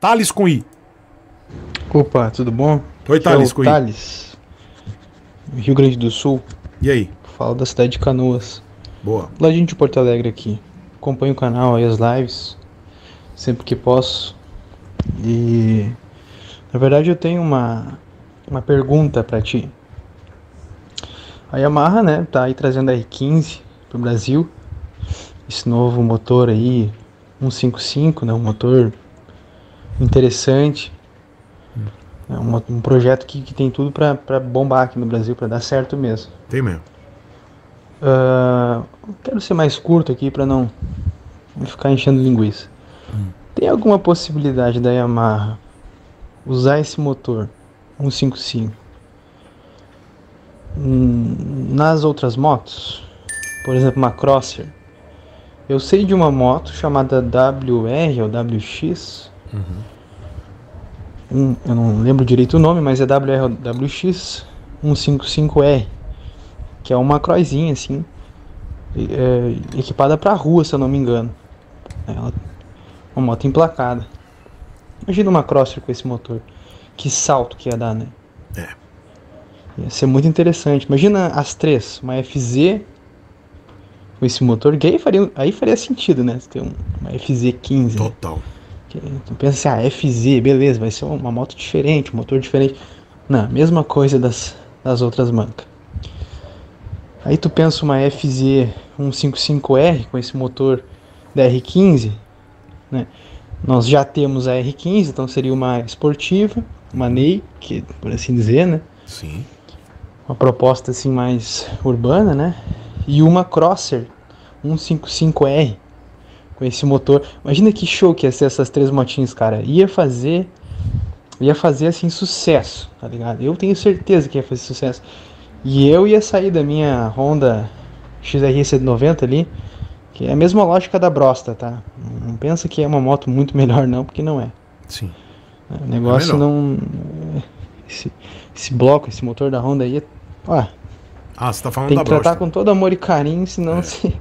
Thales com I. Opa, tudo bom? Oi, é Thales, com I. Thales, Rio Grande do Sul. E aí? Falo da cidade de Canoas. Boa. Lá de Porto Alegre aqui. Acompanho o canal aí, as lives, sempre que posso. E na verdade eu tenho uma, uma pergunta para ti. A Yamaha, né, tá aí trazendo a R15 pro Brasil. Esse novo motor aí, 155, né, um motor interessante. É um, um projeto que, que tem tudo para bombar aqui no Brasil, para dar certo mesmo. Tem mesmo. Uh, quero ser mais curto aqui para não ficar enchendo linguiça. Hum. Tem alguma possibilidade da Yamaha usar esse motor 155 hum, nas outras motos? Por exemplo, uma Crosser. Eu sei de uma moto chamada WR ou WX. Uhum um, eu não lembro direito o nome, mas é WRWX 155R, que é uma croizinha assim, é, equipada para rua, se eu não me engano. É, ela, uma moto emplacada. Imagina uma crosser com esse motor. Que salto que ia dar, né? É. Ia ser muito interessante. Imagina as três, uma FZ com esse motor, que aí faria, aí faria sentido, né? Ter uma FZ15. Né? Total. Né? Tu pensa assim, ah, FZ, beleza, vai ser uma moto diferente, um motor diferente. Não, mesma coisa das, das outras mancas. Aí tu pensa uma FZ 155R com esse motor da R15, né? Nós já temos a R15, então seria uma esportiva, uma NEI, que, por assim dizer, né? Sim. Uma proposta assim mais urbana, né? E uma Crosser 155R, com esse motor. Imagina que show que ia ser essas três motinhas, cara. Ia fazer. Ia fazer assim sucesso, tá ligado? Eu tenho certeza que ia fazer sucesso. E eu ia sair da minha Honda XR190 ali, que é a mesma lógica da Brosta, tá? Não pensa que é uma moto muito melhor, não, porque não é. Sim. É, o negócio é não. Esse, esse, bloco, esse motor da Honda aí. É, ó, ah, você tá falando Tem que tratar com todo amor e carinho, senão é. se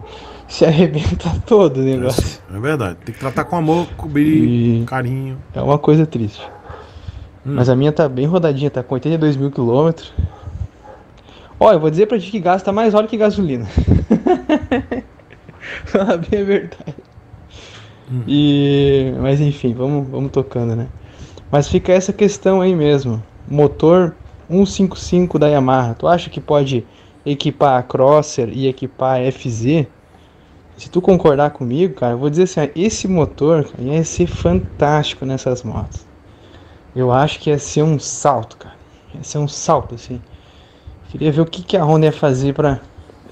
se arrebenta todo o negócio. É, é verdade. Tem que tratar com amor, cobrir, e... carinho. É uma coisa triste. Hum. Mas a minha tá bem rodadinha, tá com 82 mil quilômetros. Olha, eu vou dizer pra ti que gasta mais óleo que gasolina. Falar bem a verdade. Hum. E... Mas enfim, vamos, vamos tocando, né? Mas fica essa questão aí mesmo. Motor 155 da Yamaha. Tu acha que pode equipar a Crosser e equipar a FZ? se tu concordar comigo, cara, eu vou dizer assim, esse motor cara, ia ser fantástico nessas motos. Eu acho que ia ser um salto, cara. Ia ser um salto, assim. Queria ver o que, que a Honda ia fazer para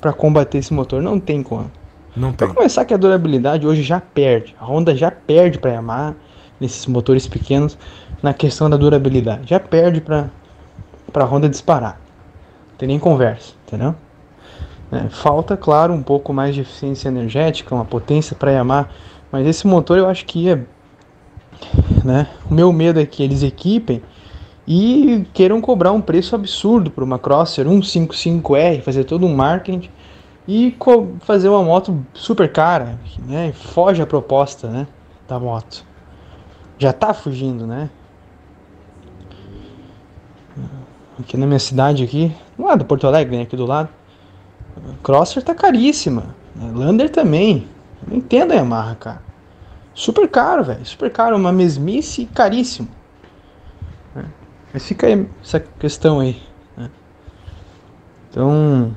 para combater esse motor. Não tem como. Não tem. Pra começar que a durabilidade hoje já perde. A Honda já perde para Yamaha nesses motores pequenos na questão da durabilidade. Já perde para para Honda disparar. Não tem nem conversa, entendeu? Né? Falta, claro, um pouco mais de eficiência energética, uma potência para Yamaha, mas esse motor eu acho que ia. É, né? O meu medo é que eles equipem e queiram cobrar um preço absurdo para uma Crosser 155R, fazer todo um marketing e fazer uma moto super cara, né? Foge a proposta, né, da moto. Já tá fugindo, né? Aqui na minha cidade aqui, lá do Porto Alegre, aqui do lado, Crosser tá caríssima. Né? Lander também. Não entendo a Yamaha, cara. Super caro, velho. Super caro. Uma mesmice caríssimo. Né? Mas fica aí essa questão aí. Né? Então,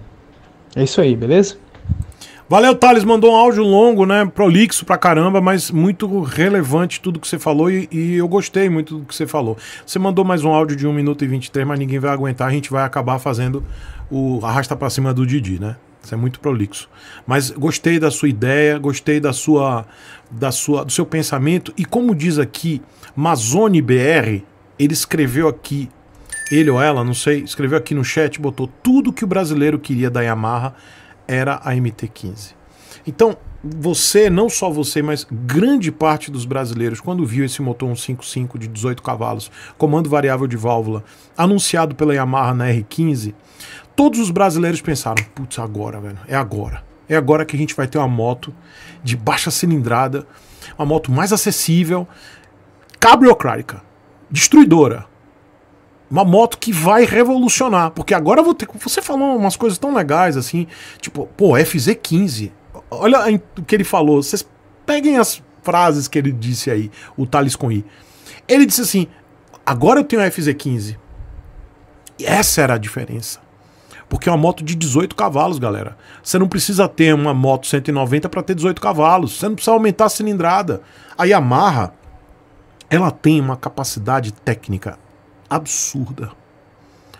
é isso aí, beleza? Valeu, Thales. Mandou um áudio longo, né? Prolixo pra caramba, mas muito relevante tudo que você falou e, e, eu gostei muito do que você falou. Você mandou mais um áudio de 1 minuto e 23, mas ninguém vai aguentar. A gente vai acabar fazendo o arrasta pra cima do Didi, né? Isso é muito prolixo. Mas gostei da sua ideia, gostei da sua, da sua, do seu pensamento. E como diz aqui Mazone BR, ele escreveu aqui, ele ou ela, não sei, escreveu aqui no chat, botou tudo que o brasileiro queria da Yamaha era a MT-15. Então, você, não só você, mas grande parte dos brasileiros, quando viu esse motor 155 de 18 cavalos, comando variável de válvula, anunciado pela Yamaha na R15, todos os brasileiros pensaram: putz, agora, velho, é agora. É agora que a gente vai ter uma moto de baixa cilindrada, uma moto mais acessível, cabriocrática, destruidora, uma moto que vai revolucionar. Porque agora vou ter. Você falou umas coisas tão legais assim. Tipo, pô, FZ15. Olha o que ele falou. Vocês peguem as frases que ele disse aí, o Thales com I. Ele disse assim: agora eu tenho a FZ15. E essa era a diferença. Porque é uma moto de 18 cavalos, galera. Você não precisa ter uma moto 190 para ter 18 cavalos. Você não precisa aumentar a cilindrada. A Yamaha, ela tem uma capacidade técnica absurda.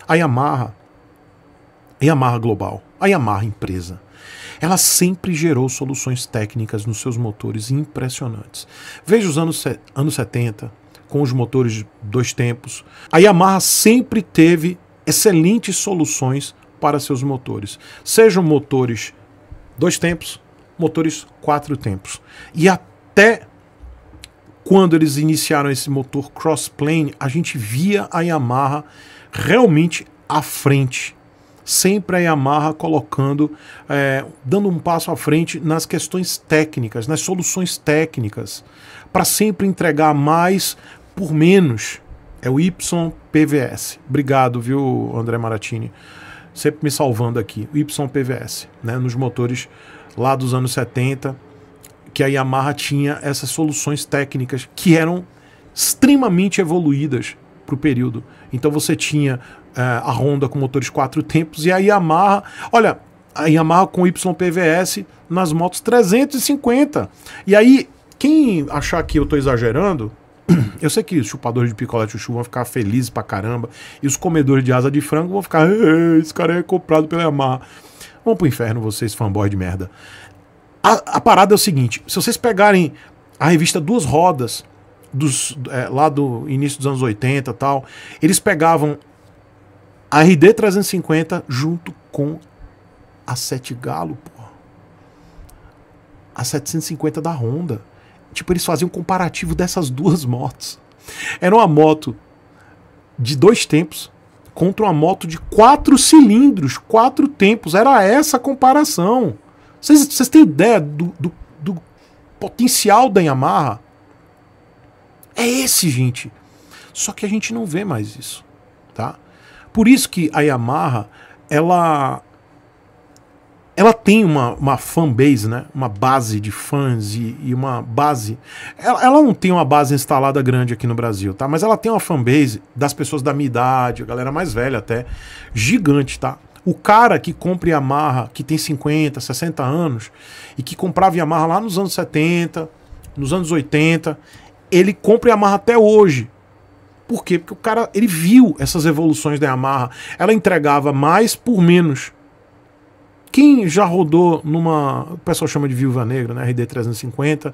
A Yamaha, é a Yamaha Global, a Yamaha empresa, ela sempre gerou soluções técnicas nos seus motores impressionantes. Veja os anos, anos 70, com os motores de dois tempos. A Yamaha sempre teve excelentes soluções para seus motores, sejam motores dois tempos, motores quatro tempos. E até quando eles iniciaram esse motor crossplane, a gente via a Yamaha realmente à frente. Sempre a Yamaha colocando, é, dando um passo à frente nas questões técnicas, nas soluções técnicas, para sempre entregar mais por menos. É o YPVS. Obrigado, viu, André Maratini? Sempre me salvando aqui. YPVS, né, nos motores lá dos anos 70, que a Yamaha tinha essas soluções técnicas que eram extremamente evoluídas para o período. Então você tinha uh, a Honda com motores quatro tempos e a Yamaha. Olha, a Yamaha com YPVS nas motos 350. E aí, quem achar que eu estou exagerando, eu sei que os chupadores de picolé de chuchu vão ficar felizes pra caramba e os comedores de asa de frango vão ficar. Esse cara é comprado pela Yamaha. Vão pro inferno, vocês fanboys de merda. A, a, parada é o seguinte: se vocês pegarem a revista Duas Rodas, dos, é, lá do início dos anos 80 tal, eles pegavam a RD350 junto com a Sete Galo, porra. A 750 da Honda. Tipo, eles faziam um comparativo dessas duas motos. Era uma moto de dois tempos contra uma moto de quatro cilindros, quatro tempos. Era essa a comparação. Vocês, vocês têm ideia do, do, do potencial da Yamaha? É esse, gente. Só que a gente não vê mais isso, tá? Por isso que a Yamaha, ela ela tem uma, uma fanbase, né? Uma base de fãs e, e uma base. Ela, ela, não tem uma base instalada grande aqui no Brasil, tá? Mas ela tem uma fanbase das pessoas da minha idade, a galera mais velha até, gigante, tá? O cara que compra Yamaha, que tem 50, 60 anos, e que comprava Yamaha lá nos anos 70, nos anos 80, ele compra Yamaha até hoje. Por quê? Porque o cara ele viu essas evoluções da Yamaha. Ela entregava mais por menos. Quem já rodou numa. O pessoal chama de viúva negra, né? RD350.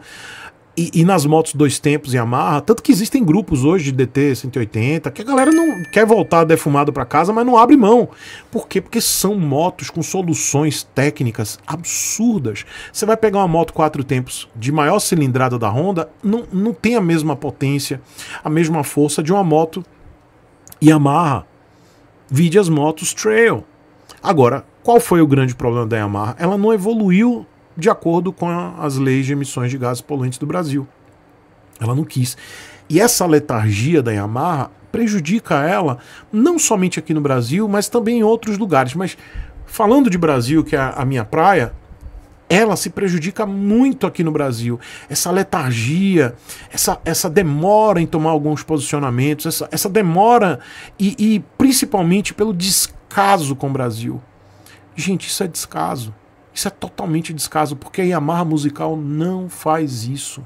E, e, nas motos dois tempos Yamaha, tanto que existem grupos hoje de DT 180 que a galera não quer voltar defumado para casa, mas não abre mão. Por quê? Porque são motos com soluções técnicas absurdas. Você vai pegar uma moto quatro tempos de maior cilindrada da Honda, não, não tem a mesma potência, a mesma força de uma moto Yamaha. Vide as motos Trail. Agora, qual foi o grande problema da Yamaha? Ela não evoluiu de acordo com as leis de emissões de gases poluentes do Brasil. Ela não quis. E essa letargia da Yamaha prejudica ela não somente aqui no Brasil, mas também em outros lugares. Mas falando de Brasil, que é a minha praia, ela se prejudica muito aqui no Brasil. Essa letargia, essa, essa demora em tomar alguns posicionamentos, essa, essa demora e, e principalmente pelo descaso com o Brasil. Gente, isso é descaso. Isso é totalmente descaso, porque a Yamaha musical não faz isso.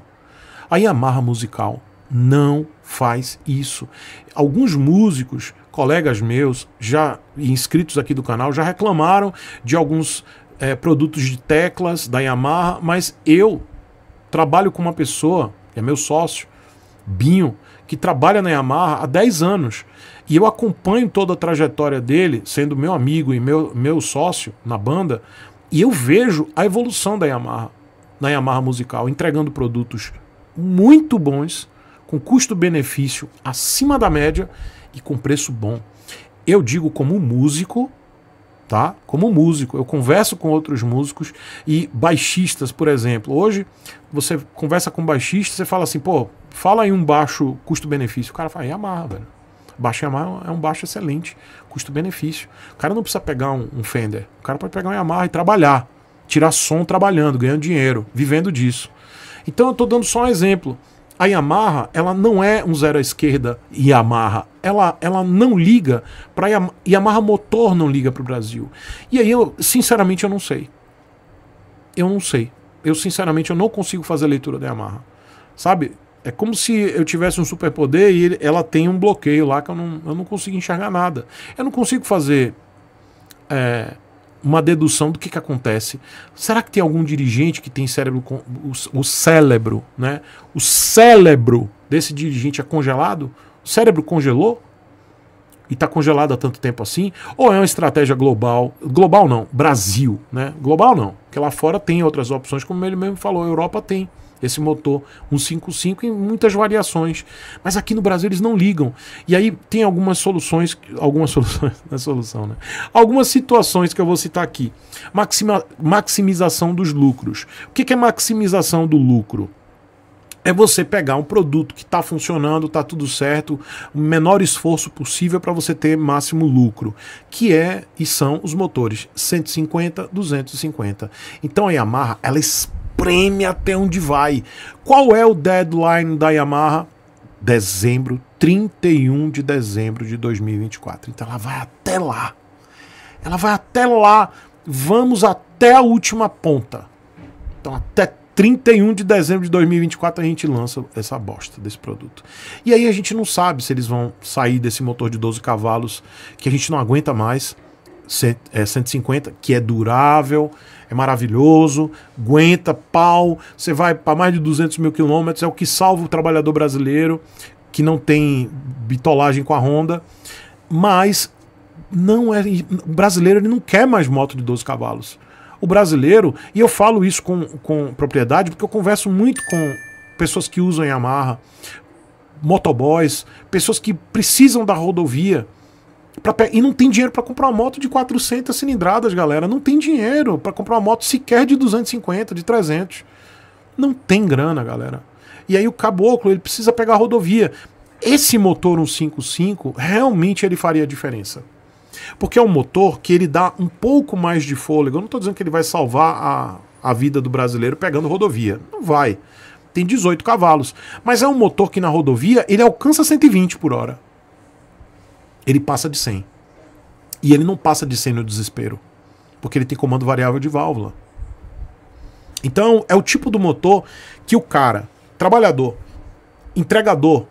A Yamaha musical não faz isso. Alguns músicos, colegas meus, já inscritos aqui do canal, já reclamaram de alguns é, produtos de teclas da Yamaha, mas eu trabalho com uma pessoa, é meu sócio, Binho, que trabalha na Yamaha há 10 anos. E eu acompanho toda a trajetória dele, sendo meu amigo e meu, meu sócio na banda, e eu vejo a evolução da Yamaha, da Yamaha musical, entregando produtos muito bons, com custo-benefício acima da média e com preço bom. Eu digo como músico, tá? Como músico, eu converso com outros músicos e baixistas, por exemplo. Hoje você conversa com baixista, você fala assim, pô, fala aí um baixo custo-benefício. O cara fala, é Yamaha, velho. Baixo Yamaha é, é um baixo excelente, custo-benefício. O cara não precisa pegar um, um, Fender, o cara pode pegar um Yamaha e trabalhar, tirar som trabalhando, ganhando dinheiro, vivendo disso. Então eu estou dando só um exemplo. A Yamaha, ela não é um zero à esquerda Yamaha. Ela, ela não liga para Yamaha, Yamaha motor não liga para o Brasil. E aí eu, sinceramente, eu não sei. Eu não sei. Eu sinceramente eu não consigo fazer a leitura da Yamaha. Sabe? É como se eu tivesse um superpoder e ela tem um bloqueio lá que eu não, eu não consigo enxergar nada. Eu não consigo fazer é, uma dedução do que, que acontece. Será que tem algum dirigente que tem cérebro com, o, o cérebro, né? O cérebro desse dirigente é congelado? O cérebro congelou? e está congelado há tanto tempo assim? Ou é uma estratégia global? Global não, Brasil, né? Global não, porque lá fora tem outras opções, como ele mesmo falou, a Europa tem esse motor 155 em muitas variações. Mas aqui no Brasil eles não ligam. E aí tem algumas soluções, algumas soluções, não é solução, né? Algumas situações que eu vou citar aqui. Maxima, maximização dos lucros. O que, que é maximização do lucro? é você pegar um produto que está funcionando, está tudo certo, o menor esforço possível para você ter máximo lucro, que é e são os motores 150, 250. Então a Yamaha ela preme até onde vai. Qual é o deadline da Yamaha? Dezembro, 31 de dezembro de 2024. Então ela vai até lá. Ela vai até lá. Vamos até a última ponta. Então até 31 de dezembro de 2024 a gente lança essa bosta desse produto. E aí a gente não sabe se eles vão sair desse motor de 12 cavalos que a gente não aguenta mais, 150, é, que é durável, é maravilhoso, aguenta pau, você vai para mais de 200 mil quilômetros, é o que salva o trabalhador brasileiro que não tem bitolagem com a Honda, mas não é o brasileiro ele não quer mais moto de 12 cavalos. O brasileiro, e eu falo isso com, com propriedade, porque eu converso muito com pessoas que usam Yamaha, motoboys, pessoas que precisam da rodovia Pra, e não tem dinheiro para comprar uma moto de 400 cilindradas, galera. Não tem dinheiro para comprar uma moto sequer de 250, de 300. Não tem grana, galera. E aí o caboclo, ele precisa pegar a rodovia. Esse motor 155 realmente ele faria a diferença. Porque é um motor que ele dá um pouco mais de fôlego. Eu não estou dizendo que ele vai salvar a, a vida do brasileiro pegando rodovia. Não vai. Tem 18 cavalos. Mas é um motor que na rodovia ele alcança 120 por hora ele passa de 100. E ele não passa de 100 no desespero, porque ele tem comando variável de válvula. Então, é o tipo do motor que o cara, trabalhador, entregador,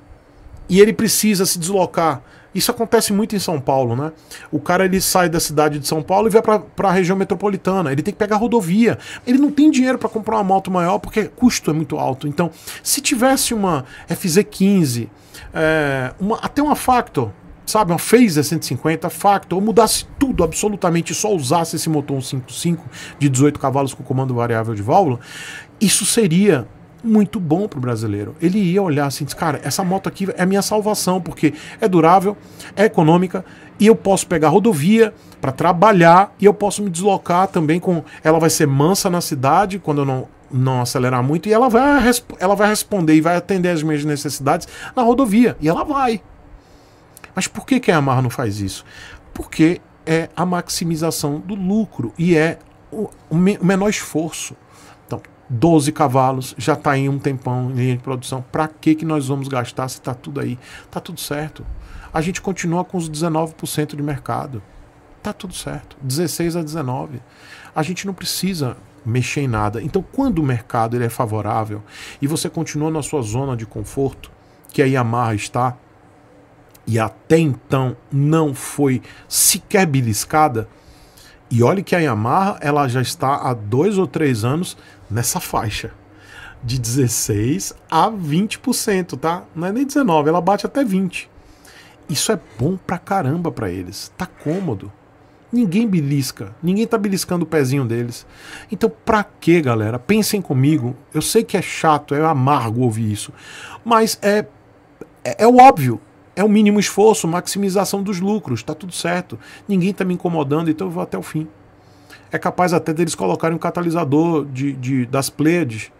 e ele precisa se deslocar. Isso acontece muito em São Paulo, né? O cara ele sai da cidade de São Paulo e vai para a região metropolitana. Ele tem que pegar rodovia. Ele não tem dinheiro para comprar uma moto maior porque custo é muito alto. Então, se tivesse uma FZ15, é, uma, até uma Factor, sabe, uma Phaser 150 Factor, mudasse tudo absolutamente, só usasse esse motor 1.55 de 18 cavalos com comando variável de válvula, isso seria muito bom para o brasileiro. Ele ia olhar assim, cara, essa moto aqui é a minha salvação, porque é durável, é econômica, e eu posso pegar rodovia para trabalhar, e eu posso me deslocar também com... Ela vai ser mansa na cidade, quando eu não, não acelerar muito, e ela vai, ela vai responder e vai atender as minhas necessidades na rodovia, e ela vai. Mas por que, que a Yamaha não faz isso? Porque é a maximização do lucro e é o, o, menor esforço. Então, 12 cavalos, já está em um tempão em linha de produção. Para que, que nós vamos gastar se está tudo aí? Está tudo certo. A gente continua com os 19% de mercado. Está tudo certo. 16 a 19. A gente não precisa mexer em nada. Então, quando o mercado ele é favorável e você continua na sua zona de conforto, que a Yamaha está, e até então não foi sequer beliscada. E olhe que a Yamaha ela já está há dois ou três anos nessa faixa de 16 a 20%, tá? Não é nem 19, ela bate até 20. Isso é bom pra caramba para eles. Tá cômodo. Ninguém belisca, ninguém tá beliscando o pezinho deles. Então, pra que, galera? Pensem comigo. Eu sei que é chato, é amargo ouvir isso, mas é é, é o óbvio. É o um mínimo esforço, maximização dos lucros, está tudo certo. Ninguém está me incomodando, então eu vou até o fim. É capaz até deles colocarem um catalisador de, de das Pleiades,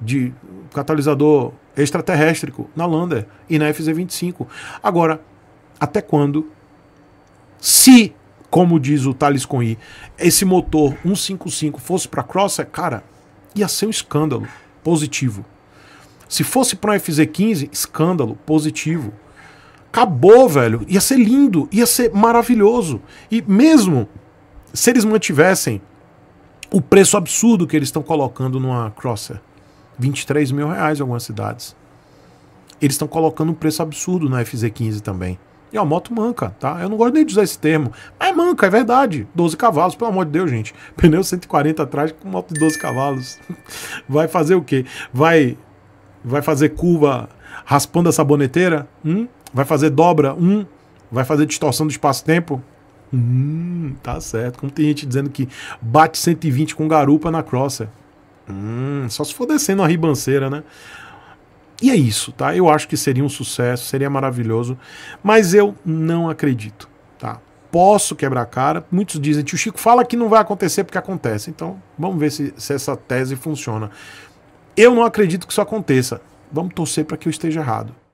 de um catalisador extraterrestre na Lander e na FZ-25. Agora, até quando? Se, como diz o Thales Conhi, esse motor 155 fosse para Crosser, cara, ia ser um escândalo positivo. Se fosse para um FZ-15, escândalo positivo. Acabou, velho. Ia ser lindo, ia ser maravilhoso. E mesmo se eles mantivessem o preço absurdo que eles estão colocando numa Crosser, 23 mil reais em algumas cidades. Eles estão colocando um preço absurdo na FZ15 também. E a moto manca, tá? Eu não gosto nem de usar esse termo. Mas é manca, é verdade. 12 cavalos, pelo amor de Deus, gente. Pneu 140 atrás com moto de 12 cavalos. Vai fazer o quê? Vai vai fazer curva raspando a saboneteira? Hum? vai fazer dobra 1, um, vai fazer distorção do espaço-tempo. Hum, tá certo. Como tem gente dizendo que bate 120 com garupa na crosser. Hum, só se for descendo a ribanceira, né? E é isso, tá? Eu acho que seria um sucesso, seria maravilhoso, mas eu não acredito, tá? Posso quebrar a cara. Muitos dizem, tio Chico, fala que não vai acontecer porque acontece. Então, vamos ver se, se essa tese funciona. Eu não acredito que isso aconteça. Vamos torcer para que eu esteja errado.